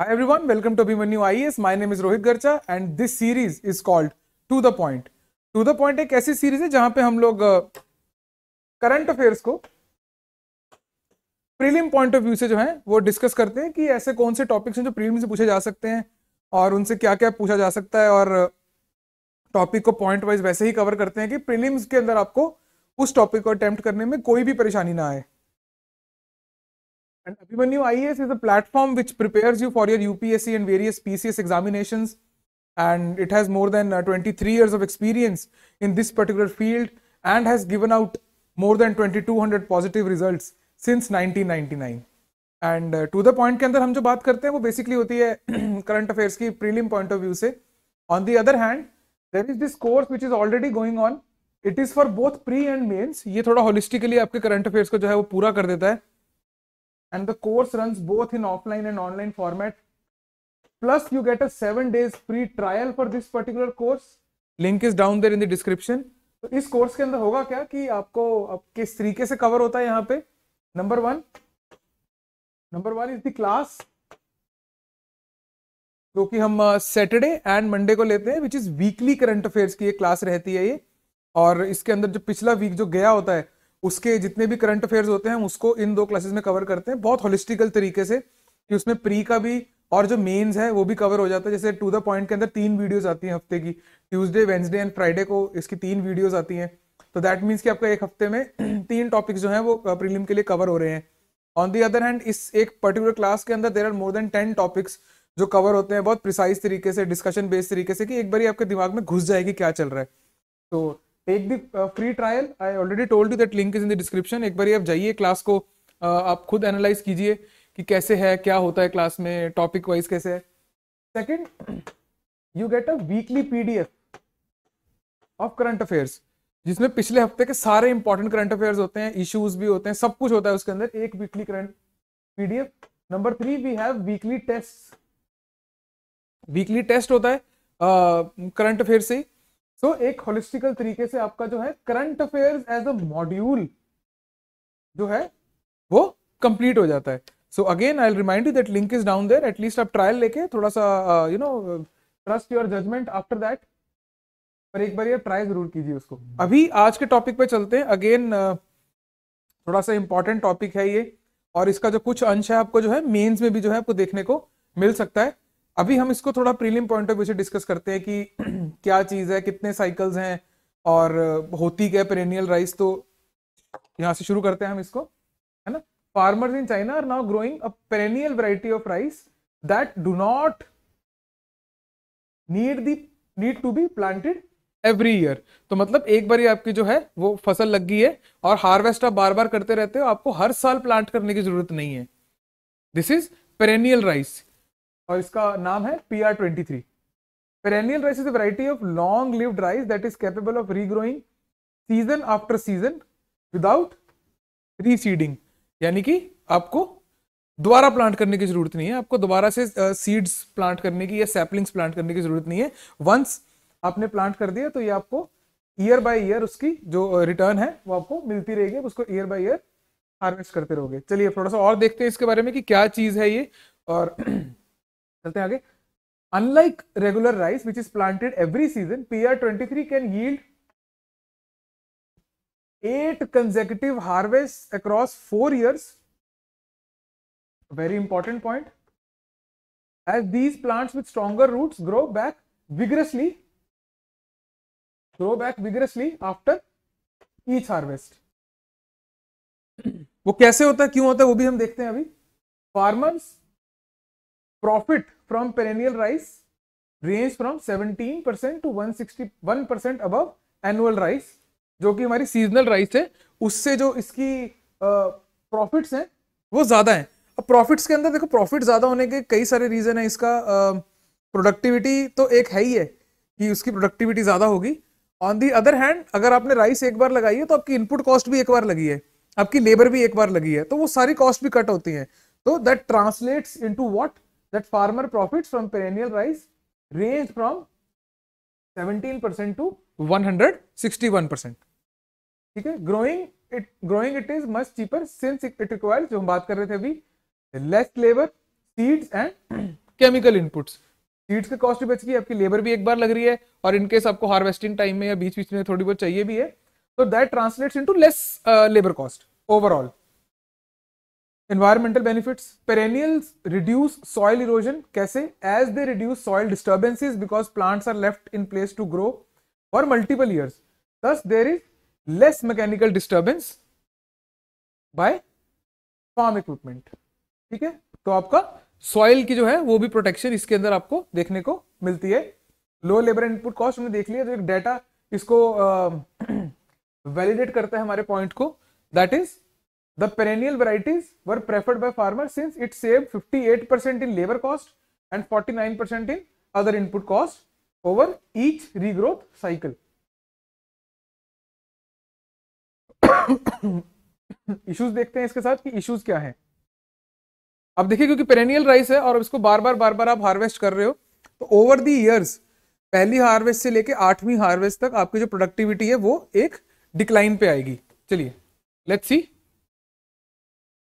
Hi everyone, welcome to Abhimanyu IES. My name is Rohit Garcha and this series is called To The Point. To The Point एक ऐसी series है जहां पे हम लोग current uh, affairs को prelim point of view से जो है वो डिस्कस करते हैं कि ऐसे कौन से टॉपिक्स हैं जो प्रीलिम से पूछे जा सकते हैं और उनसे क्या क्या पूछा जा सकता है और टॉपिक uh, को पॉइंट वाइज वैसे ही कवर करते हैं कि प्रीलिम्स के अंदर आपको उस टॉपिक को अटेम्प्ट करने में कोई भी परेशानी ना आए And Abhimanyu IAS is a platform which prepares you for your UPSC and various PCS examinations. And it has more than 23 years of experience in this particular field and has given out more than 2200 positive results since 1999. And to the point के अंदर हम जो बात करते हैं वो basically होती है करंट अफेयर्स की प्रीलिम पॉइंट ऑफ व्यू से on the other hand there is this course which is already going on it is for both pre and mains ये थोड़ा होलिस्टिकली आपके करंट अफेयर्स को जो है वो पूरा कर देता है and the course runs both in offline and online format plus you get a 7 days free trial for this particular course link is down there in the description तो इस कोर्स के अंदर होगा क्या कि आपको आप किस तरीके से कवर होता है यहाँ पे number one number one is the class जो कि हम सैटरडे एंड मंडे को लेते हैं which is weekly current affairs की ये क्लास रहती है ये और इसके अंदर जो पिछला वीक जो गया होता है उसके जितने भी करंट अफेयर्स होते हैं उसको इन दो क्लासेस में कवर करते हैं बहुत होलिस्टिकल तरीके से कि उसमें प्री का भी और जो मेंस है वो भी कवर हो जाता है जैसे टू द पॉइंट के अंदर तीन वीडियोस आती हैं हफ्ते की ट्यूसडे वेंसडे एंड फ्राइडे को इसकी तीन वीडियोज आती हैं तो दैट मीन्स कि आपका एक हफ्ते में तीन टॉपिक्स जो है वो प्रीलिम के लिए कवर हो रहे हैं ऑन दी अदर हैंड इस एक पर्टिकुलर क्लास के अंदर there are more than ten topics जो कवर होते हैं बहुत प्रिसाइज तरीके से डिस्कशन बेस्ड तरीके से कि एक बार आपके दिमाग में घुस जाएगी क्या चल रहा है तो take the free trial I already told you that link is in the description एक बार आप जाइए क्लास को uh, आप खुद एनालाइज कीजिए कि कैसे है क्या होता है क्लास में टॉपिक वाइज कैसे है second you get a weekly P D F of current affairs जिसमें पिछले हफ्ते के सारे इंपॉर्टेंट करंट अफेयर्स होते हैं इश्यूज भी होते हैं सब कुछ होता है उसके अंदर एक weekly current PDF number three we have weekly test weekly test होता है करंट uh, अफेयर से सो so, एक होलिस्टिकल तरीके से आपका जो है current affairs as a module जो है वो कंप्लीट हो जाता है so again I remind you that link is down there at least आप ट्रायल लेके थोड़ा सा you know trust your judgement after that पर एक बार ये ट्राई जरूर कीजिए उसको अभी आज के टॉपिक पे चलते हैं अगेन uh, थोड़ा सा इंपॉर्टेंट टॉपिक है ये और इसका जो कुछ अंश है आपको जो है मेंस में भी जो है आपको देखने को मिल सकता है अभी हम इसको थोड़ा प्रीलिम पॉइंट ऑफ व्यू से डिस्कस करते हैं कि क्या चीज है कितने साइकिल्स हैं और होती क्या पेरेनियल राइस तो यहाँ से शुरू करते हैं हम इसको है ना farmers in China are now growing a perennial variety of rice that do not need the need to be planted every year तो मतलब एक बार आपकी जो है वो फसल लग गई है और हार्वेस्ट आप बार बार करते रहते हो आपको हर साल प्लांट करने की जरूरत नहीं है दिस इज पेरेनियल राइस और इसका नाम है P R twenty three perennial rice is a variety of long lived rice that is capable of regrowing season after season without reseeding यानी कि आपको दोबारा प्लांट करने की जरूरत नहीं है आपको दोबारा से सीड्स uh, प्लांट करने की या सैपलिंग्स प्लांट करने की जरूरत नहीं है वंस आपने प्लांट कर दिया तो ये आपको ईयर बाय ईयर उसकी जो रिटर्न है वो आपको मिलती रहेगी उसको ईयर बाय ईयर हार्वेस्ट करते रहोगे चलिए थोड़ा सा और देखते हैं इसके बारे में कि क्या चीज़ है ये और चलते आगे unlike regular rice which is planted every season P R twenty three can yield eight consecutive harvest across four years very important point as these plants with stronger root grow back vigorously grow back vigorously after each harvest वो कैसे होता है क्यों होता है वो भी हम देखते हैं अभी farmers profit from perennial rice range from 17% to 161% above annual rice जो कि हमारी सीजनल राइस है उससे जो इसकी प्रॉफिट्स हैं वो ज़्यादा हैं अब प्रॉफिट्स के अंदर देखो प्रॉफिट ज़्यादा होने के कई सारे रीज़न है इसका प्रोडक्टिविटी तो एक है ही है कि उसकी प्रोडक्टिविटी ज़्यादा होगी ऑन दी अदर हैंड अगर आपने राइस एक बार लगाई है तो आपकी इनपुट कॉस्ट भी एक बार लगी है आपकी लेबर भी एक बार लगी है तो वो सारी कॉस्ट भी कट होती है तो that translates into what that farmer profits from perennial rice ranged from 17% to 161%. ठीक है growing it growing it is much cheaper since it requires जो हम बात कर रहे थे अभी less labor seeds and chemical inputs seeds के कॉस्ट भी बच गई आपकी लेबर भी एक बार लग रही है और इनकेस आपको हार्वेस्टिंग टाइम में या बीच बीच में थोड़ी बहुत चाहिए भी है तो that translates into less labour cost overall environmental benefits perennials reduce soil erosion कैसे as they reduce soil disturbances because plants are left in place to grow for multiple years thus there is less mechanical disturbance by farm equipment ठीक है तो आपका soil की जो है वो भी प्रोटेक्शन इसके अंदर आपको देखने को मिलती है लो लेबर इनपुट कॉस्ट हमने देख लिया तो एक डाटा इसको वैलिडेट uh, करता है हमारे पॉइंट को that is The perennial varieties were preferred by farmers since it saved 58% in labor cost and 49% in other input cost over each regrowth cycle. Issues देखते हैं इसके साथ कि इश्यूज क्या हैं अब देखिए क्योंकि पेरेनियल राइस है और इसको बार बार बार बार आप हार्वेस्ट कर रहे हो तो ओवर द ईयर्स पहली हार्वेस्ट से लेके आठवीं हार्वेस्ट तक आपकी जो प्रोडक्टिविटी है वो एक डिक्लाइन पे आएगी चलिए let's see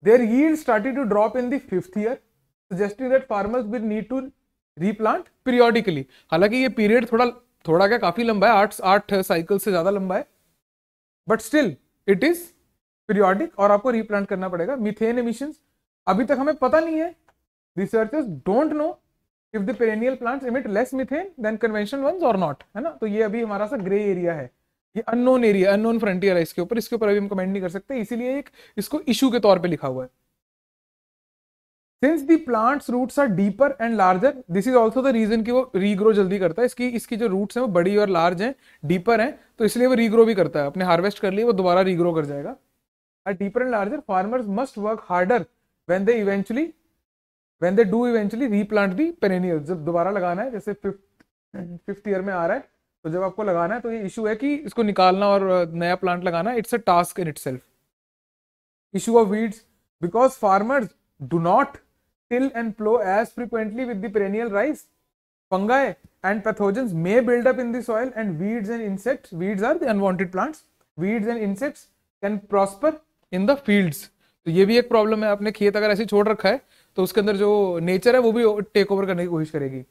Their yield started to drop in the fifth year, suggesting that farmers will need to replant periodically. हालांकि ये period थोड़ा थोड़ा क्या काफी लंबा है आठ आठ साइकिल से ज्यादा लंबा है but still it is periodic और आपको रीप्लांट करना पड़ेगा मिथेन एमिशन अभी तक हमें पता नहीं है researchers don't know if the perennial plants emit less methane than conventional ones और नॉट है ना तो ये अभी हमारा सा ग्रे एरिया है ये अननोन एरिया अननोन फ्रंटियर है इसके ऊपर इसके ऊपर अभी हम कमेंट नहीं कर सकते इसीलिए एक इसको इशू के तौर पे लिखा हुआ है since the plants roots are deeper and larger this is also the reason कि वो रीग्रो जल्दी करता है इसकी इसकी जो रूट्स हैं वो बड़ी और लार्ज हैं डीपर हैं तो इसलिए वो रीग्रो भी करता है अपने हार्वेस्ट कर लिए वो दोबारा रीग्रो कर जाएगा are deeper and larger farmers must work harder when they eventually when they do eventually replant the perennial जब दोबारा लगाना है जैसे फिफ्थ फिफ्थ ईयर में आ रहा है तो जब आपको लगाना है तो ये इशू है कि इसको निकालना और नया प्लांट लगाना it's a task in itself issue of weeds because farmers do not till and plough as frequently with the rice fungi and pathogen may build up in the soil and weeds and insects weeds are the plants weeds and insects can prosper in the fields तो ये भी एक problem है आपने खेत अगर ऐसे छोड़ रखा है तो उसके अंदर जो नेचर है वो भी टेक ओवर करने की कोशिश करेगी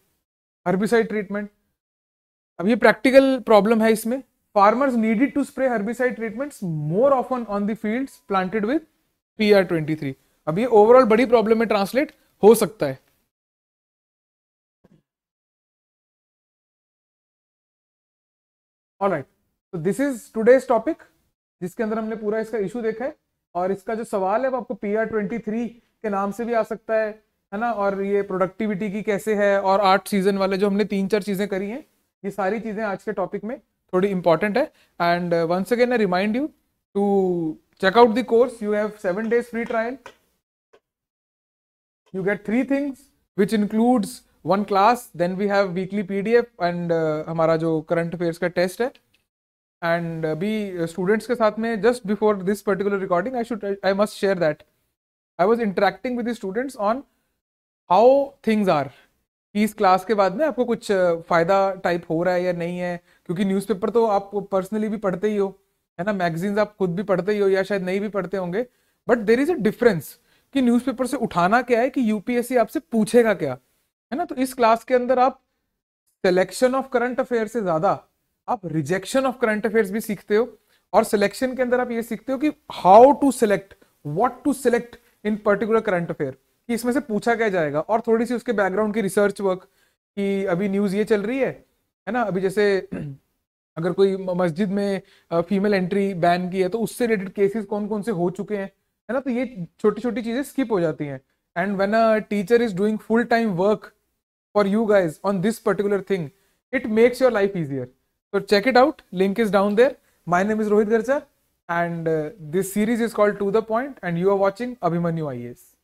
हर्बिसाइड ट्रीटमेंट अब ये प्रैक्टिकल प्रॉब्लम है इसमें farmers farmers needed to spray herbicide treatments more often planted with P R twenty three अब ये ओवरऑल बड़ी प्रॉब्लम में ट्रांसलेट हो सकता है ऑलराइट तो दिस इज टुडेस टॉपिक जिसके अंदर हमने पूरा इसका इशू देखा है और इसका जो सवाल है वो आपको पी आर ट्वेंटी थ्री के नाम से भी आ सकता है है ना और ये प्रोडक्टिविटी की कैसे है और आठ सीजन वाले जो हमने तीन चार चीजें करी हैं ये सारी चीजें आज के टॉपिक में थोड़ी इंपॉर्टेंट है and once again I remind you to check out the course you have seven days free trial you get three things which includes one class then we have weekly P D F and हमारा जो current affairs का test है and अभी students के साथ में just before this particular recording I should I must share that I was interacting with the students on how things are इस class के बाद में आपको कुछ फायदा टाइप हो रहा है या नहीं है क्योंकि न्यूज़पेपर तो आप पर्सनली भी पढ़ते ही हो है ना मैगजीन्स आप खुद भी पढ़ते ही हो या शायद नहीं भी पढ़ते होंगे but there is a difference कि न्यूज़पेपर से उठाना क्या है कि यूपीएससी आपसे पूछेगा क्या है ना तो इस क्लास के अंदर आप सिलेक्शन ऑफ करंट अफेयर से ज्यादा आप रिजेक्शन ऑफ करंट अफेयर भी सीखते हो और सिलेक्शन के अंदर आप ये सीखते हो कि how to select what to select in particular current affair कि इसमें से पूछा क्या जाएगा और थोड़ी सी उसके बैकग्राउंड की रिसर्च वर्क कि अभी न्यूज़ ये चल रही है है ना अभी जैसे अगर कोई मस्जिद में फीमेल एंट्री बैन की है तो उससे रिलेटेड केसेस कौन कौन से हो चुके हैं है ना तो ये छोटी छोटी चीज़ें स्किप हो जाती हैं and when a teacher is doing full time work for you guys on this particular thing it makes your life easier So check it out link is down there My name is Rohit Garja and this series is called to the point and you are watching Abhimanyu I S